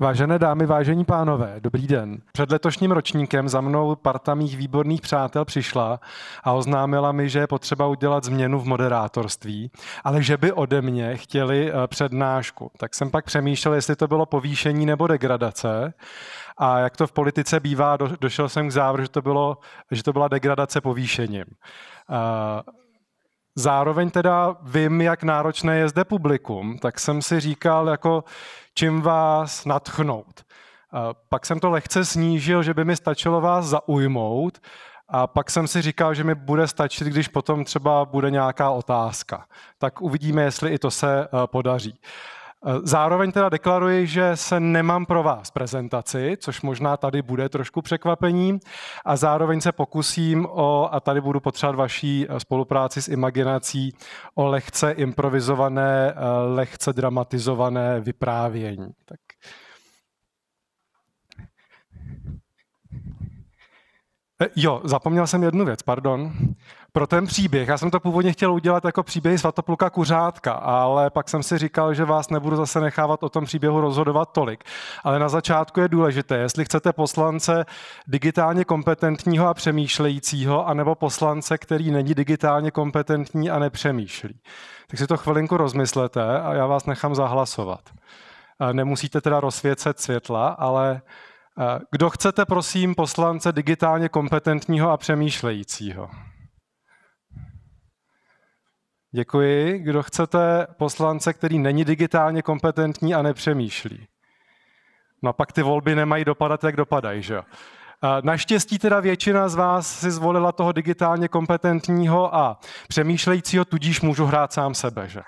Vážené dámy, vážení pánové, dobrý den. Před letošním ročníkem za mnou parta mých výborných přátel přišla a oznámila mi, že je potřeba udělat změnu v moderátorství, ale že by ode mě chtěli eh, přednášku. Tak jsem pak přemýšlel, jestli to bylo povýšení nebo degradace. A jak to v politice bývá, došel jsem k závěru, že to, bylo, že to byla degradace povýšením. Uh, Zároveň teda vím, jak náročné je zde publikum, tak jsem si říkal, jako čím vás natchnout. Pak jsem to lehce snížil, že by mi stačilo vás zaujmout a pak jsem si říkal, že mi bude stačit, když potom třeba bude nějaká otázka. Tak uvidíme, jestli i to se eh, podaří. Eh, zároveň teda deklaruji, že se nemám pro vás prezentaci, což možná tady bude trošku překvapení. A zároveň se pokusím o, a tady budu potřebovat vaší eh, spolupráci s imaginací, o lehce improvizované, eh, lehce dramatizované vyprávění. Tak Eh, jo, zapomněl jsem jednu věc, pardon. Pro ten příběh. Já jsem to původně chtěl udělat jako příběh svatopluka kuřátka, ale pak jsem si říkal, že vás nebudu zase nechávat o tom příběhu rozhodovat tolik. Ale na začátku je důležité, jestli chcete poslance digitálně kompetentního a přemýšlejícího, anebo poslance, který není digitálně kompetentní a nepřemýšlí. Tak si to chvilinku rozmyslete a já vás nechám zahlasovat. Eh, nemusíte teda rozsvěcet světla, ale kdo chcete, prosím, poslance digitálně kompetentního a přemýšlejícího? Děkuji. Kdo chcete poslance, který není digitálně kompetentní a nepřemýšlí? No a pak ty volby nemají dopadat, jak dopadají, že Naštěstí teda většina z vás si zvolila toho digitálně kompetentního a přemýšlejícího, tudíž můžu hrát sám sebe, že?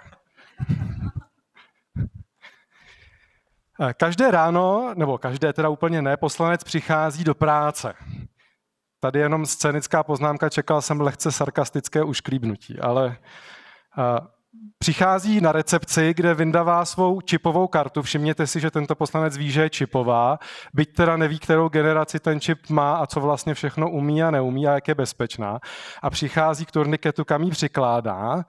Eh, každé ráno, nebo každé teda úplně ne, poslanec přichází do práce. Tady jenom scénická poznámka, čekal jsem lehce sarkastické ušklíbnutí, ale eh, přichází na recepci, kde vyndává svou čipovou kartu. Všimněte si, že tento poslanec ví, že je čipová, byť teda neví, kterou generaci ten čip má a co vlastně všechno umí a neumí a jak je bezpečná. A přichází k turniketu, kam ji přikládá.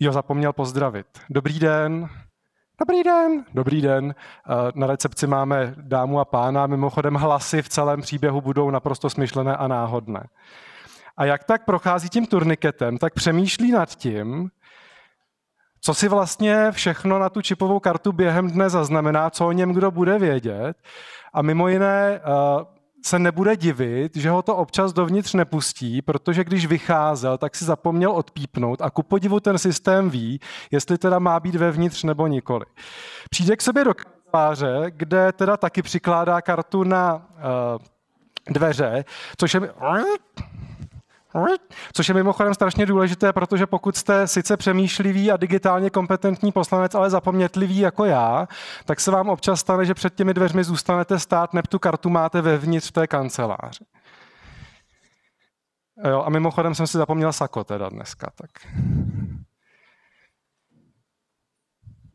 Jo, zapomněl pozdravit. Dobrý den, Dobrý den, dobrý den. Eh, na recepci máme dámu a pána. Mimochodem hlasy v celém příběhu budou naprosto smyšlené a náhodné. A jak tak prochází tím turniketem, tak přemýšlí nad tím, co si vlastně všechno na tu čipovou kartu během dne zaznamená, co o něm kdo bude vědět. A mimo jiné eh, se nebude divit, že ho to občas dovnitř nepustí, protože když vycházel, tak si zapomněl odpípnout a ku podivu ten systém ví, jestli teda má být vevnitř nebo nikoli. Přijde k sobě do kanceláře, kde teda taky přikládá kartu na uh, dveře, což je Což je mimochodem strašně důležité, protože pokud jste sice přemýšlivý a digitálně kompetentní poslanec, ale zapomnětlivý jako já, tak se vám občas stane, že před těmi dveřmi zůstanete stát, neb tu kartu máte vevnitř té kanceláři. Jo, a mimochodem jsem si zapomněl sako teda dneska, tak...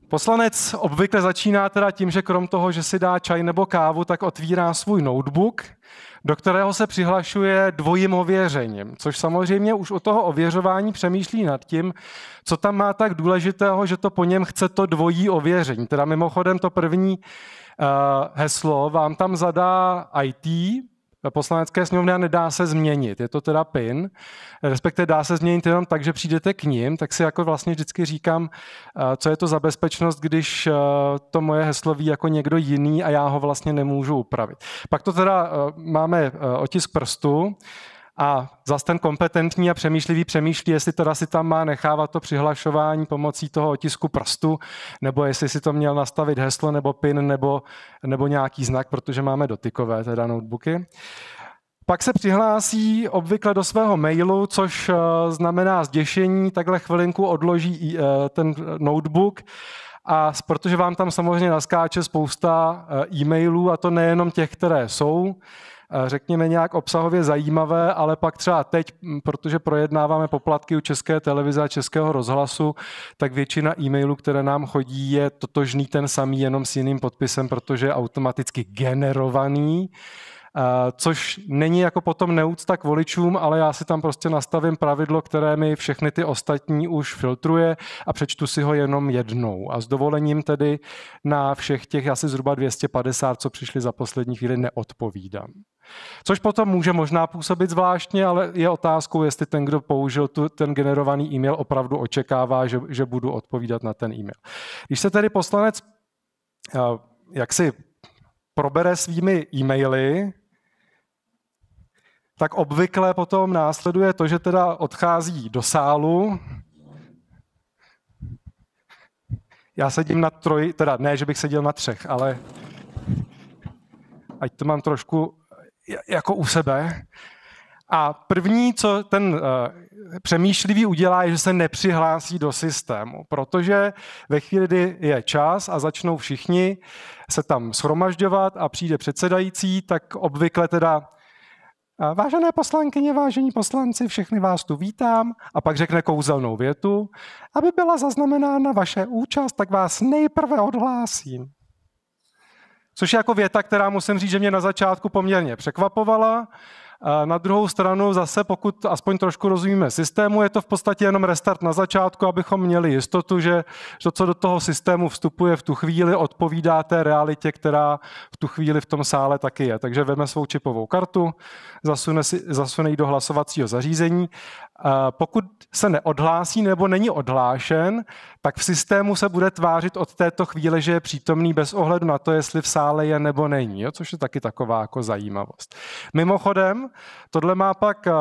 Poslanec obvykle začíná teda tím, že krom toho, že si dá čaj nebo kávu, tak otvírá svůj notebook, do kterého se přihlašuje dvojím ověřením, což samozřejmě už u toho ověřování přemýšlí nad tím, co tam má tak důležitého, že to po něm chce to dvojí ověření. Teda mimochodem to první eh, heslo vám tam zadá IT, poslanecké sněmovny a nedá se změnit. Je to teda PIN, respektive dá se změnit jenom tak, že přijdete k ním, tak si jako vlastně vždycky říkám, eh, co je to za bezpečnost, když eh, to moje heslo ví jako někdo jiný a já ho vlastně nemůžu upravit. Pak to teda eh, máme otisk prstu, a zase ten kompetentní a přemýšlivý přemýšlí, jestli teda si tam má nechávat to přihlašování pomocí toho otisku prstu, nebo jestli si to měl nastavit heslo nebo PIN nebo, nebo nějaký znak, protože máme dotykové teda notebooky. Pak se přihlásí obvykle do svého mailu, což eh, znamená zděšení, takhle chvilinku odloží eh, ten notebook a protože vám tam samozřejmě naskáče spousta eh, e-mailů, a to nejenom těch, které jsou, Eh, řekněme, nějak obsahově zajímavé, ale pak třeba teď, mm, protože projednáváme poplatky u České televize a Českého rozhlasu, tak většina e-mailů, které nám chodí, je totožný ten samý, jenom s jiným podpisem, protože je automaticky generovaný. Eh, což není jako potom neúcta k voličům, ale já si tam prostě nastavím pravidlo, které mi všechny ty ostatní už filtruje a přečtu si ho jenom jednou. A s dovolením tedy na všech těch asi zhruba 250, co přišli za poslední chvíli, neodpovídám. Což potom může možná působit zvláštně, ale je otázkou, jestli ten, kdo použil tu, ten generovaný e-mail, opravdu očekává, že, že budu odpovídat na ten e-mail. Když se tedy poslanec eh, jak si probere svými e-maily, tak obvykle potom následuje to, že teda odchází do sálu. Já sedím na troji, teda ne, že bych seděl na třech, ale ať to mám trošku jako u sebe. A první, co ten eh, přemýšlivý udělá, je, že se nepřihlásí do systému, protože ve chvíli, kdy je čas a začnou všichni se tam shromažďovat a přijde předsedající, tak obvykle teda Vážené poslankyně, vážení poslanci, všechny vás tu vítám a pak řekne kouzelnou větu. Aby byla zaznamenána vaše účast, tak vás nejprve odhlásím. Což je jako věta, která musím říct, že mě na začátku poměrně překvapovala, na druhou stranu zase, pokud aspoň trošku rozumíme systému, je to v podstatě jenom restart na začátku, abychom měli jistotu, že to, co do toho systému vstupuje v tu chvíli, odpovídá té realitě, která v tu chvíli v tom sále taky je. Takže veme svou čipovou kartu, zasune, si, zasune ji do hlasovacího zařízení pokud se neodhlásí nebo není odhlášen, tak v systému se bude tvářit od této chvíle, že je přítomný bez ohledu na to, jestli v sále je nebo není, jo? což je taky taková jako zajímavost. Mimochodem, tohle má pak eh,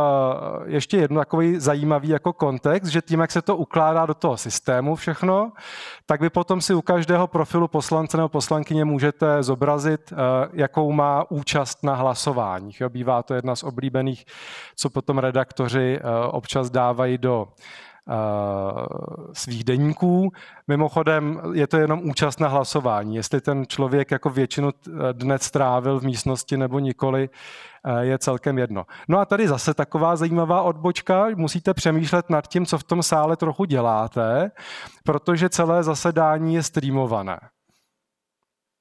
ještě jedno takový zajímavý jako kontext, že tím, jak se to ukládá do toho systému všechno, tak vy potom si u každého profilu poslance nebo poslankyně můžete zobrazit, eh, jakou má účast na hlasováních. Jo? Bývá to jedna z oblíbených, co potom redaktoři eh, občas dávají do eh, svých deníků. Mimochodem je to jenom účast na hlasování. Jestli ten člověk jako většinu eh, dne strávil v místnosti nebo nikoli, eh, je celkem jedno. No a tady zase taková zajímavá odbočka. Musíte přemýšlet nad tím, co v tom sále trochu děláte, protože celé zasedání je streamované.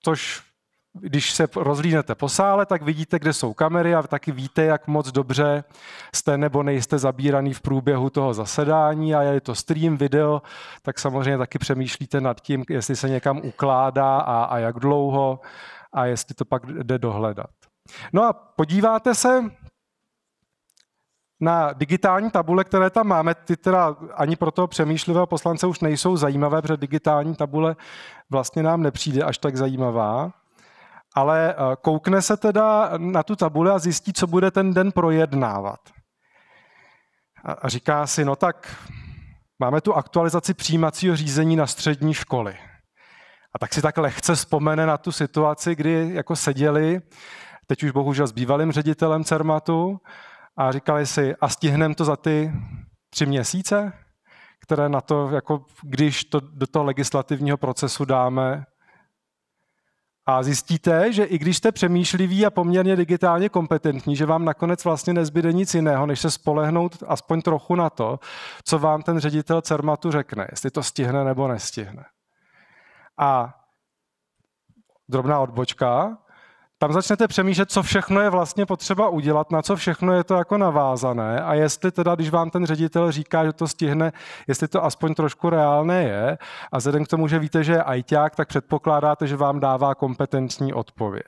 Což když se rozlínete po sále, tak vidíte, kde jsou kamery a taky víte, jak moc dobře jste nebo nejste zabíraný v průběhu toho zasedání a je to stream, video, tak samozřejmě taky přemýšlíte nad tím, jestli se někam ukládá a, a jak dlouho a jestli to pak jde dohledat. No a podíváte se na digitální tabule, které tam máme, ty teda ani pro toho přemýšlivého poslance už nejsou zajímavé, protože digitální tabule vlastně nám nepřijde až tak zajímavá ale eh, koukne se teda na tu tabuli a zjistí, co bude ten den projednávat. A říká si, no tak máme tu aktualizaci přijímacího řízení na střední školy. A tak si tak lehce vzpomene na tu situaci, kdy jako seděli, teď už bohužel s bývalým ředitelem Cermatu, a říkali si, a stihneme to za ty tři měsíce, které na to, jako když to do toho legislativního procesu dáme, a zjistíte, že i když jste přemýšliví a poměrně digitálně kompetentní, že vám nakonec vlastně nezbyde nic jiného, než se spolehnout aspoň trochu na to, co vám ten ředitel CERMATu řekne, jestli to stihne nebo nestihne. A drobná odbočka, tam začnete přemýšlet, co všechno je vlastně potřeba udělat, na co všechno je to jako navázané a jestli teda, když vám ten ředitel říká, že to stihne, jestli to aspoň trošku reálné je a vzhledem k tomu, že víte, že je ajťák, tak předpokládáte, že vám dává kompetentní odpověď.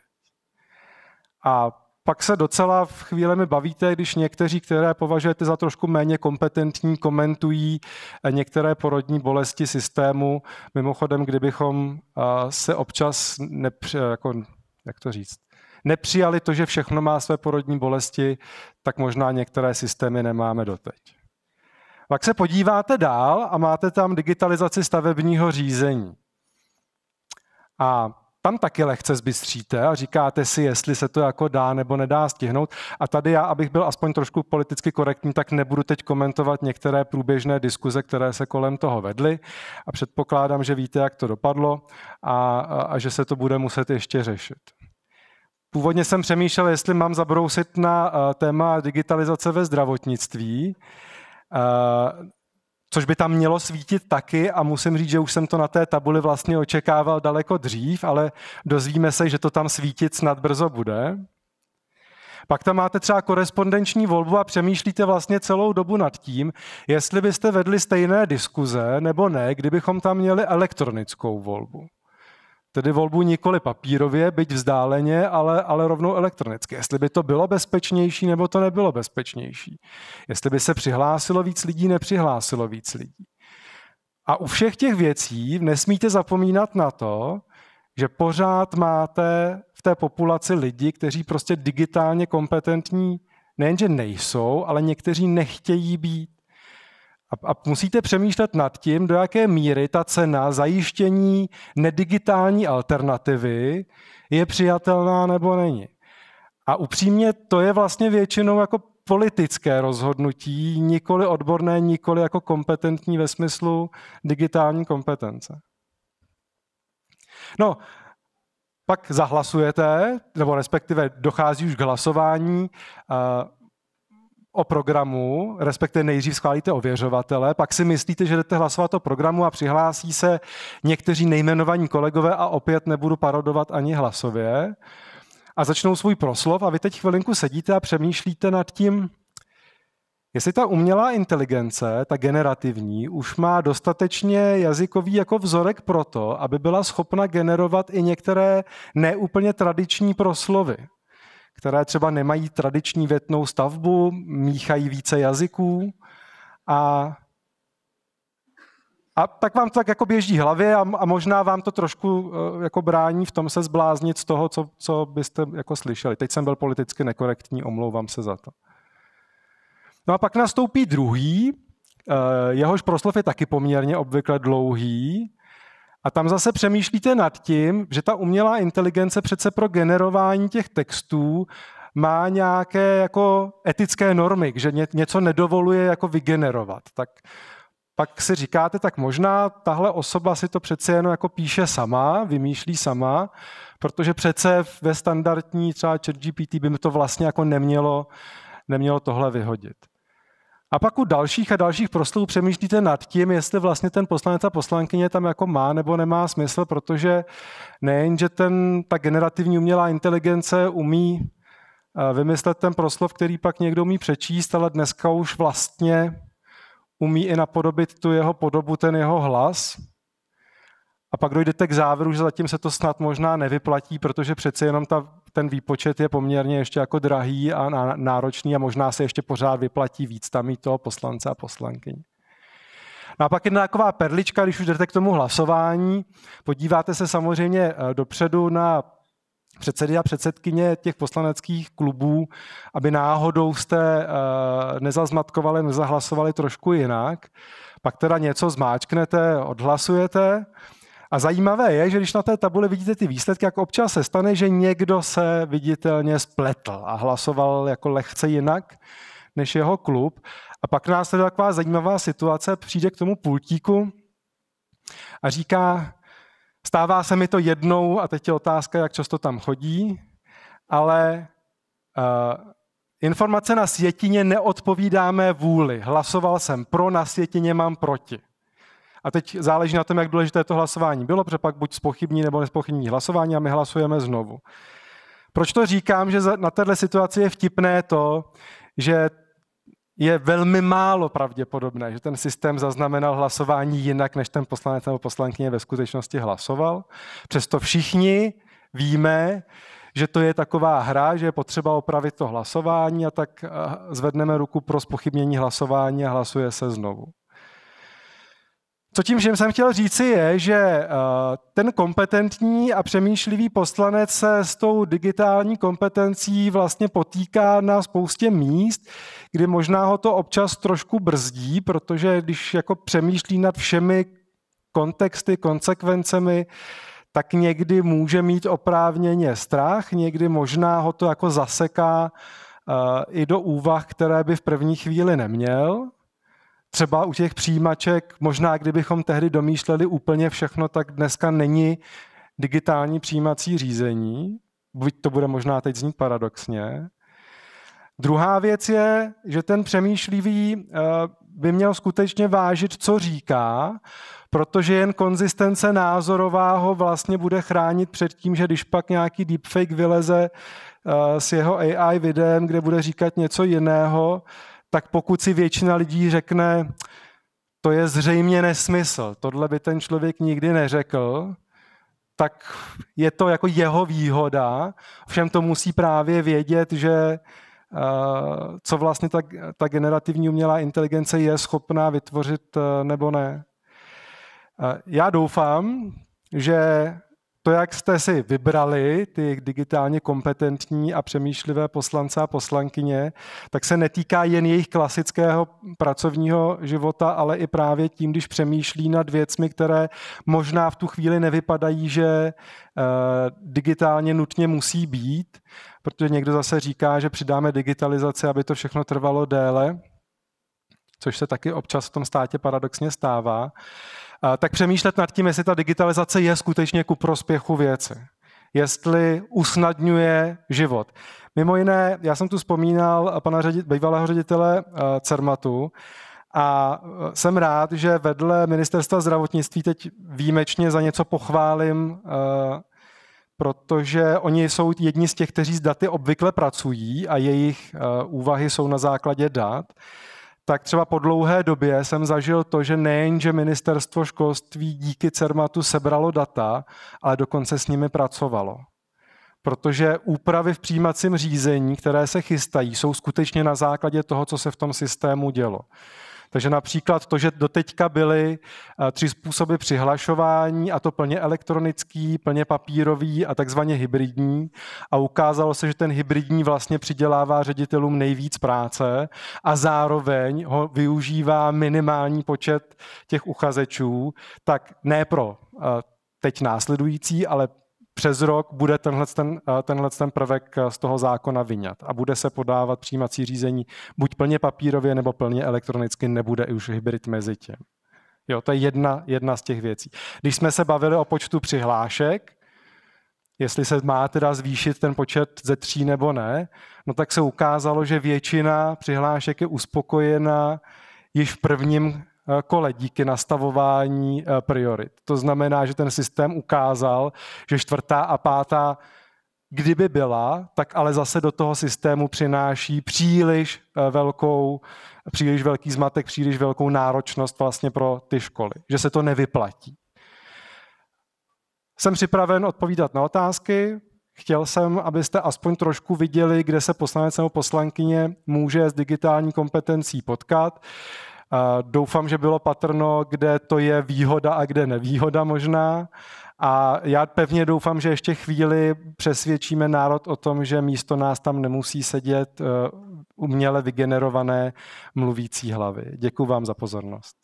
A pak se docela v mi bavíte, když někteří, které považujete za trošku méně kompetentní, komentují eh, některé porodní bolesti systému. Mimochodem, kdybychom eh, se občas nepři, jako jak to říct, nepřijali to, že všechno má své porodní bolesti, tak možná některé systémy nemáme doteď. Pak se podíváte dál a máte tam digitalizaci stavebního řízení. A tam taky lehce zbystříte a říkáte si, jestli se to jako dá nebo nedá stihnout. A tady já, abych byl aspoň trošku politicky korektní, tak nebudu teď komentovat některé průběžné diskuze, které se kolem toho vedly. A předpokládám, že víte, jak to dopadlo a, a, a že se to bude muset ještě řešit. Původně jsem přemýšlel, jestli mám zabrousit na eh, téma digitalizace ve zdravotnictví, eh, což by tam mělo svítit taky a musím říct, že už jsem to na té tabuli vlastně očekával daleko dřív, ale dozvíme se, že to tam svítit snad brzo bude. Pak tam máte třeba korespondenční volbu a přemýšlíte vlastně celou dobu nad tím, jestli byste vedli stejné diskuze nebo ne, kdybychom tam měli elektronickou volbu tedy volbu nikoli papírově, byť vzdáleně, ale, ale rovnou elektronicky. Jestli by to bylo bezpečnější, nebo to nebylo bezpečnější. Jestli by se přihlásilo víc lidí, nepřihlásilo víc lidí. A u všech těch věcí nesmíte zapomínat na to, že pořád máte v té populaci lidi, kteří prostě digitálně kompetentní nejenže nejsou, ale někteří nechtějí být. A, a musíte přemýšlet nad tím, do jaké míry ta cena zajištění nedigitální alternativy je přijatelná nebo není. A upřímně to je vlastně většinou jako politické rozhodnutí, nikoli odborné, nikoli jako kompetentní ve smyslu digitální kompetence. No, pak zahlasujete, nebo respektive dochází už k hlasování o programu, respektive nejdřív schválíte ověřovatele, pak si myslíte, že jdete hlasovat o programu a přihlásí se někteří nejmenovaní kolegové a opět nebudu parodovat ani hlasově a začnou svůj proslov a vy teď chvilinku sedíte a přemýšlíte nad tím, jestli ta umělá inteligence, ta generativní, už má dostatečně jazykový jako vzorek pro to, aby byla schopna generovat i některé neúplně tradiční proslovy které třeba nemají tradiční větnou stavbu, míchají více jazyků a a tak vám to tak jako běží hlavě a, a možná vám to trošku eh, jako brání v tom se zbláznit z toho, co, co byste jako slyšeli. Teď jsem byl politicky nekorektní, omlouvám se za to. No a pak nastoupí druhý, eh, jehož proslov je taky poměrně obvykle dlouhý, a tam zase přemýšlíte nad tím, že ta umělá inteligence přece pro generování těch textů má nějaké jako etické normy, že něco nedovoluje jako vygenerovat. Tak pak si říkáte, tak možná tahle osoba si to přece jenom jako píše sama, vymýšlí sama, protože přece ve standardní třeba ChatGPT by mi to vlastně jako nemělo, nemělo tohle vyhodit. A pak u dalších a dalších proslovů přemýšlíte nad tím, jestli vlastně ten poslanec a poslankyně tam jako má nebo nemá smysl, protože nejen, že ten, ta generativní umělá inteligence umí eh, vymyslet ten proslov, který pak někdo umí přečíst, ale dneska už vlastně umí i napodobit tu jeho podobu, ten jeho hlas. A pak dojdete k závěru, že zatím se to snad možná nevyplatí, protože přece jenom ta, ten výpočet je poměrně ještě jako drahý a náročný a možná se ještě pořád vyplatí víc tam i toho poslance a poslankyně. No a pak jedna taková perlička, když už jdete k tomu hlasování, podíváte se samozřejmě eh, dopředu na předsedy a předsedkyně těch poslaneckých klubů, aby náhodou jste eh, nezazmatkovali, nezahlasovali trošku jinak. Pak teda něco zmáčknete, odhlasujete a zajímavé je, že když na té tabuli vidíte ty výsledky, jak občas se stane, že někdo se viditelně spletl a hlasoval jako lehce jinak než jeho klub. A pak nás teda taková zajímavá situace přijde k tomu pultíku a říká, stává se mi to jednou a teď je otázka, jak často tam chodí, ale uh, informace na světině neodpovídáme vůli. Hlasoval jsem pro, na světině mám proti. A teď záleží na tom, jak důležité to hlasování bylo, protože pak buď spochybní nebo nespochybní hlasování a my hlasujeme znovu. Proč to říkám, že na této situaci je vtipné to, že je velmi málo pravděpodobné, že ten systém zaznamenal hlasování jinak, než ten poslanec nebo poslankyně ve skutečnosti hlasoval. Přesto všichni víme, že to je taková hra, že je potřeba opravit to hlasování a tak eh, zvedneme ruku pro spochybnění hlasování a hlasuje se znovu. Co tím všem jsem chtěl říci je, že eh, ten kompetentní a přemýšlivý poslanec se s tou digitální kompetencí vlastně potýká na spoustě míst, kdy možná ho to občas trošku brzdí, protože když jako přemýšlí nad všemi kontexty, konsekvencemi, tak někdy může mít oprávněně strach, někdy možná ho to jako zaseká eh, i do úvah, které by v první chvíli neměl, třeba u těch přijímaček, možná kdybychom tehdy domýšleli úplně všechno, tak dneska není digitální přijímací řízení. Buď to bude možná teď znít paradoxně. Druhá věc je, že ten přemýšlivý eh, by měl skutečně vážit, co říká, protože jen konzistence názorová ho vlastně bude chránit před tím, že když pak nějaký deepfake vyleze eh, s jeho AI videem, kde bude říkat něco jiného, tak pokud si většina lidí řekne, to je zřejmě nesmysl, tohle by ten člověk nikdy neřekl, tak je to jako jeho výhoda. Všem to musí právě vědět, že eh, co vlastně ta, ta generativní umělá inteligence je schopná vytvořit eh, nebo ne. Eh, já doufám, že to, jak jste si vybrali ty digitálně kompetentní a přemýšlivé poslance a poslankyně, tak se netýká jen jejich klasického pracovního života, ale i právě tím, když přemýšlí nad věcmi, které možná v tu chvíli nevypadají, že eh, digitálně nutně musí být, protože někdo zase říká, že přidáme digitalizaci, aby to všechno trvalo déle, což se taky občas v tom státě paradoxně stává tak přemýšlet nad tím, jestli ta digitalizace je skutečně ku prospěchu věci. Jestli usnadňuje život. Mimo jiné, já jsem tu vzpomínal pana ředit, bývalého ředitele eh, CERMATu, a eh, jsem rád, že vedle ministerstva zdravotnictví teď výjimečně za něco pochválím, eh, protože oni jsou jedni z těch, kteří s daty obvykle pracují a jejich úvahy jsou na základě dat tak třeba po dlouhé době jsem zažil to, že nejenže ministerstvo školství díky CERMATu sebralo data, ale dokonce s nimi pracovalo. Protože úpravy v přijímacím řízení, které se chystají, jsou skutečně na základě toho, co se v tom systému dělo. Takže například to, že doteďka byly eh, tři způsoby přihlašování, a to plně elektronický, plně papírový a takzvaně hybridní. A ukázalo se, že ten hybridní vlastně přidělává ředitelům nejvíc práce a zároveň ho využívá minimální počet těch uchazečů, tak ne pro eh, teď následující, ale přes rok bude tenhle ten, eh, tenhle ten prvek eh, z toho zákona vyňat a bude se podávat přijímací řízení buď plně papírově nebo plně elektronicky, nebude už hybrid mezi tím. Jo, to je jedna, jedna z těch věcí. Když jsme se bavili o počtu přihlášek, jestli se má teda zvýšit ten počet ze tří nebo ne, no tak se ukázalo, že většina přihlášek je uspokojena již v prvním kole díky nastavování eh, priorit. To znamená, že ten systém ukázal, že čtvrtá a pátá kdyby byla, tak ale zase do toho systému přináší příliš eh, velkou, příliš velký zmatek, příliš velkou náročnost vlastně pro ty školy, že se to nevyplatí. Jsem připraven odpovídat na otázky. Chtěl jsem, abyste aspoň trošku viděli, kde se poslanec nebo poslankyně může s digitální kompetencí potkat. Doufám, že bylo patrno, kde to je výhoda a kde nevýhoda možná. A já pevně doufám, že ještě chvíli přesvědčíme národ o tom, že místo nás tam nemusí sedět eh, uměle vygenerované mluvící hlavy. Děkuji vám za pozornost.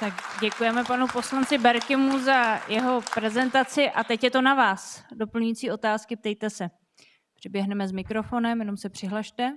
Tak děkujeme panu poslanci Berkimu za jeho prezentaci a teď je to na vás. Doplňující otázky, ptejte se. Přiběhneme s mikrofonem, jenom se přihlašte.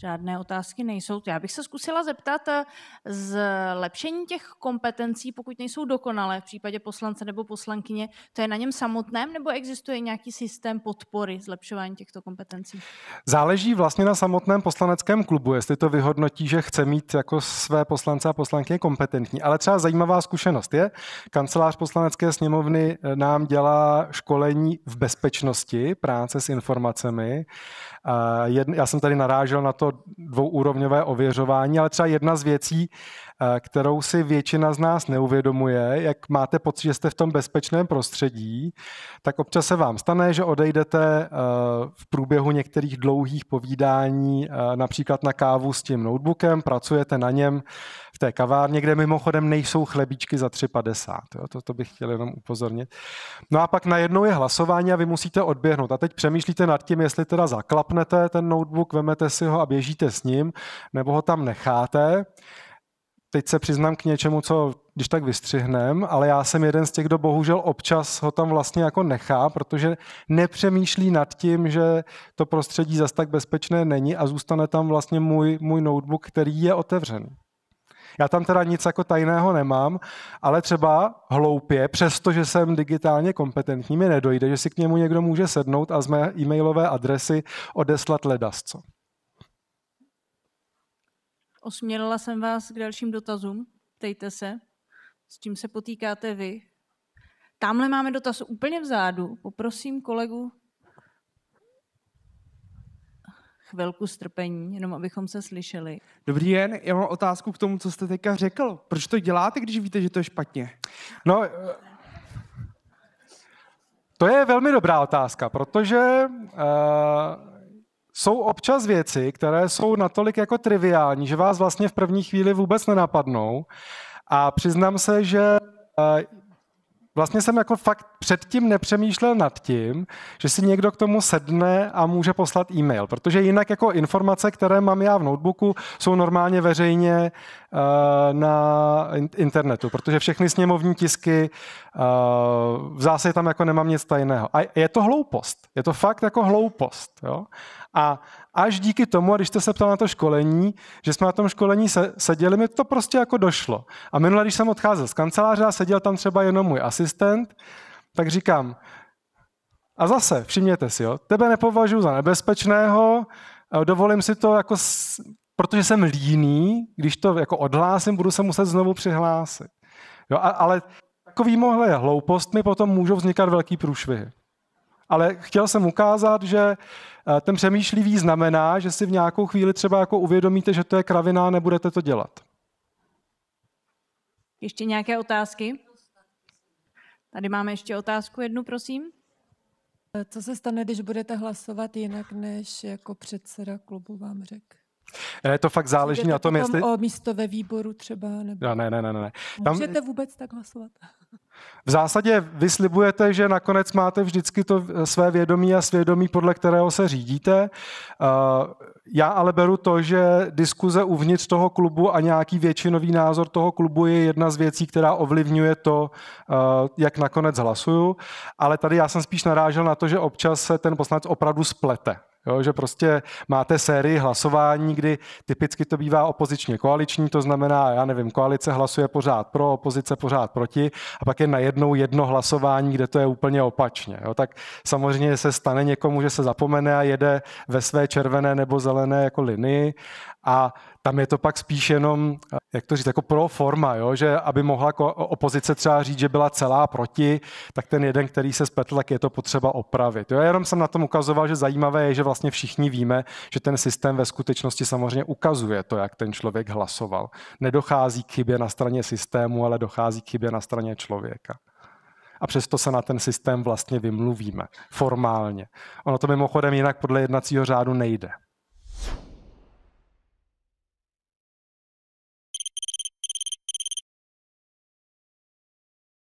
Žádné otázky nejsou. Já bych se zkusila zeptat eh, zlepšení těch kompetencí, pokud nejsou dokonalé v případě poslance nebo poslankyně, to je na něm samotném nebo existuje nějaký systém podpory zlepšování těchto kompetencí? Záleží vlastně na samotném poslaneckém klubu, jestli to vyhodnotí, že chce mít jako své poslance a poslankyně kompetentní. Ale třeba zajímavá zkušenost je, kancelář poslanecké sněmovny eh, nám dělá školení v bezpečnosti, práce s informacemi. Já jsem tady narážel na to, to dvouúrovňové ověřování, ale třeba jedna z věcí, eh, kterou si většina z nás neuvědomuje, jak máte pocit, že jste v tom bezpečném prostředí, tak občas se vám stane, že odejdete eh, v průběhu některých dlouhých povídání eh, například na kávu s tím notebookem, pracujete na něm té kavárně, kde mimochodem nejsou chlebíčky za 3,50. Jo? To, to bych chtěl jenom upozornit. No a pak najednou je hlasování a vy musíte odběhnout. A teď přemýšlíte nad tím, jestli teda zaklapnete ten notebook, vemete si ho a běžíte s ním, nebo ho tam necháte. Teď se přiznám k něčemu, co když tak vystřihnem, ale já jsem jeden z těch, kdo bohužel občas ho tam vlastně jako nechá, protože nepřemýšlí nad tím, že to prostředí zas tak bezpečné není a zůstane tam vlastně můj, můj notebook, který je otevřený. Já tam teda nic jako tajného nemám, ale třeba hloupě, přestože jsem digitálně kompetentní, mi nedojde, že si k němu někdo může sednout a z mé e-mailové adresy odeslat ledasco. Osmělila jsem vás k dalším dotazům. Ptejte se, s čím se potýkáte vy. Tamhle máme dotaz úplně vzadu. Poprosím kolegu chvilku strpení, jenom abychom se slyšeli. Dobrý den, já mám otázku k tomu, co jste teďka řekl. Proč to děláte, když víte, že to je špatně? No, eh, to je velmi dobrá otázka, protože uh, jsou občas věci, které jsou natolik jako triviální, že vás vlastně v první chvíli vůbec nenapadnou. A přiznám se, že uh, vlastně jsem jako fakt předtím nepřemýšlel nad tím, že si někdo k tomu sedne a může poslat e-mail, protože jinak jako informace, které mám já v notebooku, jsou normálně veřejně Eh, na internetu, protože všechny sněmovní tisky eh, v zásadě tam jako nemám nic tajného. A je to hloupost. Je to fakt jako hloupost. Jo? A až díky tomu, a když jste se ptal na to školení, že jsme na tom školení seděli, mi to prostě jako došlo. A minule, když jsem odcházel z kanceláře a seděl tam třeba jenom můj asistent, tak říkám, a zase, všimněte si, jo, tebe nepovažuji za nebezpečného, eh, dovolím si to jako protože jsem líný, když to jako odhlásím, budu se muset znovu přihlásit. Jo, a, ale takovýmhle hloupostmi potom můžou vznikat velký průšvihy. Ale chtěl jsem ukázat, že eh, ten přemýšlivý znamená, že si v nějakou chvíli třeba jako uvědomíte, že to je kravina a nebudete to dělat. Ještě nějaké otázky? Tady máme ještě otázku jednu, prosím. Eh, co se stane, když budete hlasovat jinak, než jako předseda klubu vám řekl? Eh, to fakt záleží Můžete na tom, jestli... o místo ve výboru třeba? Nebo... No, ne, ne, ne, ne. Tam... Můžete vůbec tak hlasovat? V zásadě vy slibujete, že nakonec máte vždycky to své vědomí a svědomí, podle kterého se řídíte. Eh, já ale beru to, že diskuze uvnitř toho klubu a nějaký většinový názor toho klubu je jedna z věcí, která ovlivňuje to, eh, jak nakonec hlasuju. Ale tady já jsem spíš narážel na to, že občas se ten poslanec opravdu splete. Jo, že prostě máte sérii hlasování, kdy typicky to bývá opozičně koaliční, to znamená, já nevím, koalice hlasuje pořád pro, opozice pořád proti a pak je najednou jedno hlasování, kde to je úplně opačně. Jo. Tak samozřejmě se stane někomu, že se zapomene a jede ve své červené nebo zelené jako linii a tam je to pak spíš jenom, jak to říct, jako pro forma, jo? že aby mohla opozice třeba říct, že byla celá proti, tak ten jeden, který se spletl, tak je to potřeba opravit. Jo? Já jenom jsem na tom ukazoval, že zajímavé je, že vlastně všichni víme, že ten systém ve skutečnosti samozřejmě ukazuje to, jak ten člověk hlasoval. Nedochází k chybě na straně systému, ale dochází k chybě na straně člověka a přesto se na ten systém vlastně vymluvíme formálně. Ono to mimochodem jinak podle jednacího řádu nejde.